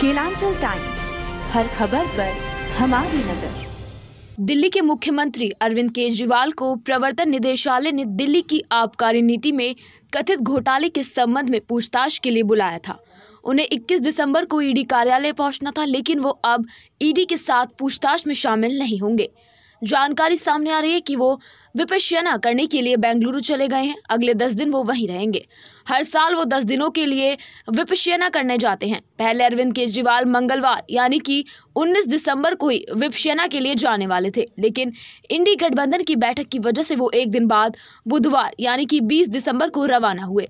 Kelanchal times हर खबर पर हमारी नजर दिल्ली के मुख्यमंत्री अरविंद केजरीवाल को प्रवर्तन निदेशालय ने दिल्ली की आबकारी नीति में कथित घोटाले के संबंध में पूछताछ के लिए बुलाया था उन्हें 21 दिसंबर को ईडी कार्यालय पहुंचना था लेकिन वो अब ईडी के साथ पूछताछ में शामिल नहीं होंगे जानकारी सामने आ रही है कि वो विपश्यना करने के लिए बेंगलुरु चले गए हैं अगले दस दिन वो वहीं रहेंगे हर साल वो दस दिनों के लिए विपश्यना करने जाते हैं पहले अरविंद केजरीवाल मंगलवार यानी कि 19 दिसंबर को ही विपश्यना के लिए जाने वाले थे लेकिन इंडी गठबंधन की बैठक की वजह से वो एक दिन बाद बुधवार यानी कि बीस दिसंबर को रवाना हुए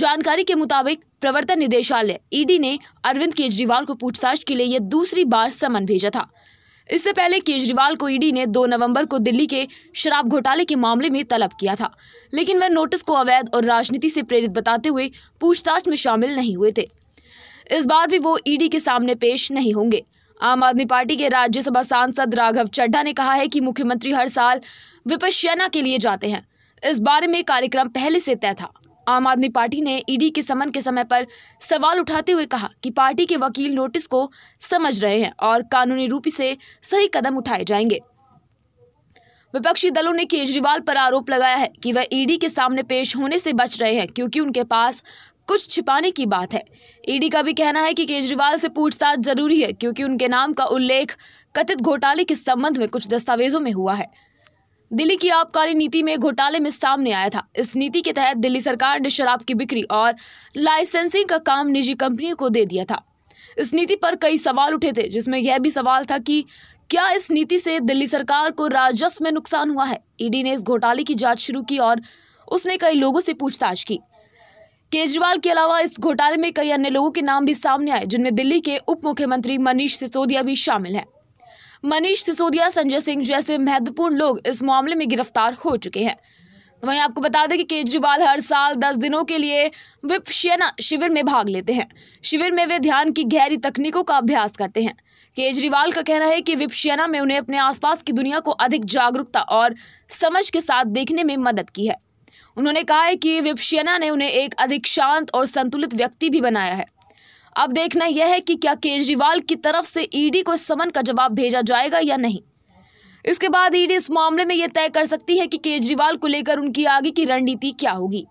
जानकारी के मुताबिक प्रवर्तन निदेशालय ईडी ने अरविंद केजरीवाल को पूछताछ के लिए यह दूसरी बार समन भेजा था इससे पहले केजरीवाल को ईडी ने 2 नवंबर को दिल्ली के शराब घोटाले के मामले में तलब किया था लेकिन वह नोटिस को अवैध और राजनीति से प्रेरित बताते हुए पूछताछ में शामिल नहीं हुए थे इस बार भी वो ईडी के सामने पेश नहीं होंगे आम आदमी पार्टी के राज्यसभा सांसद राघव चड्ढा ने कहा है कि मुख्यमंत्री हर साल विपक्ष सेना के लिए जाते हैं इस बारे में कार्यक्रम पहले से तय था आम आदमी पार्टी ने ईडी के समन के समय पर सवाल उठाते हुए कहा कि पार्टी के वकील नोटिस को समझ रहे हैं और कानूनी रूप से सही कदम उठाए जाएंगे विपक्षी दलों ने केजरीवाल पर आरोप लगाया है कि वह ईडी के सामने पेश होने से बच रहे हैं क्योंकि उनके पास कुछ छिपाने की बात है ईडी का भी कहना है कि केजरीवाल से पूछताछ जरूरी है क्योंकि उनके नाम का उल्लेख कथित घोटाले के संबंध में कुछ दस्तावेजों में हुआ है दिल्ली की आबकारी नीति में घोटाले में सामने आया था इस नीति के तहत दिल्ली सरकार ने शराब की बिक्री और लाइसेंसिंग का काम निजी कंपनियों को दे दिया था इस नीति पर कई सवाल उठे थे जिसमें यह भी सवाल था कि क्या इस नीति से दिल्ली सरकार को राजस्व में नुकसान हुआ है ईडी ने इस घोटाले की जांच शुरू की और उसने कई लोगों से पूछताछ की केजरीवाल के अलावा इस घोटाले में कई अन्य लोगों के नाम भी सामने आए जिनमें दिल्ली के उप मुख्यमंत्री मनीष सिसोदिया भी शामिल हैं मनीष सिसोदिया संजय सिंह जैसे महत्वपूर्ण लोग इस मामले में गिरफ्तार हो चुके हैं तो वहीं आपको बता दें कि केजरीवाल हर साल दस दिनों के लिए विप सेना शिविर में भाग लेते हैं शिविर में वे ध्यान की गहरी तकनीकों का अभ्यास करते हैं केजरीवाल का कहना है कि विप सेना में उन्हें अपने आसपास की दुनिया को अधिक जागरूकता और समझ के साथ देखने में मदद की है उन्होंने कहा है कि विपसेना ने उन्हें एक अधिक शांत और संतुलित व्यक्ति भी बनाया है अब देखना यह है कि क्या केजरीवाल की तरफ से ईडी को इस समन का जवाब भेजा जाएगा या नहीं इसके बाद ईडी इस मामले में यह तय कर सकती है कि केजरीवाल को लेकर उनकी आगे की रणनीति क्या होगी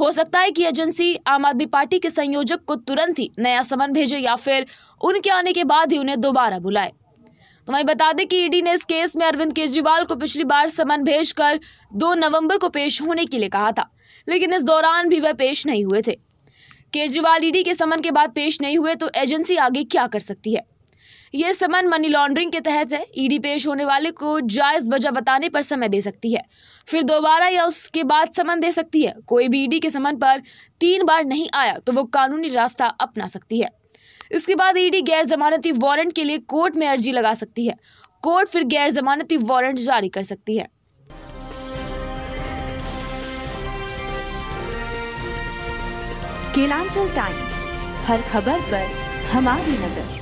हो सकता है कि एजेंसी आम आदमी पार्टी के संयोजक को तुरंत ही नया समन भेजे या फिर उनके आने के बाद ही उन्हें दोबारा बुलाए तो वहीं बता दें कि ईडी ने इस केस में अरविंद केजरीवाल को पिछली बार समन भेजकर 2 नवंबर को पेश होने के लिए कहा था लेकिन इस दौरान भी वह पेश नहीं हुए थे केजरीवाल ईडी के समन के बाद पेश नहीं हुए तो एजेंसी आगे क्या कर सकती है ये समन मनी लॉन्ड्रिंग के तहत है ईडी पेश होने वाले को जायज़ वजह बताने पर समय दे सकती है फिर दोबारा या उसके बाद समन दे सकती है कोई भी ईडी के समन पर तीन बार नहीं आया तो वो कानूनी रास्ता अपना सकती है इसके बाद ईडी गैर जमानती वारंट के लिए कोर्ट में अर्जी लगा सकती है कोर्ट फिर गैर जमानती वारंट जारी कर सकती है केलांचल टाइम्स हर खबर पर हमारी नजर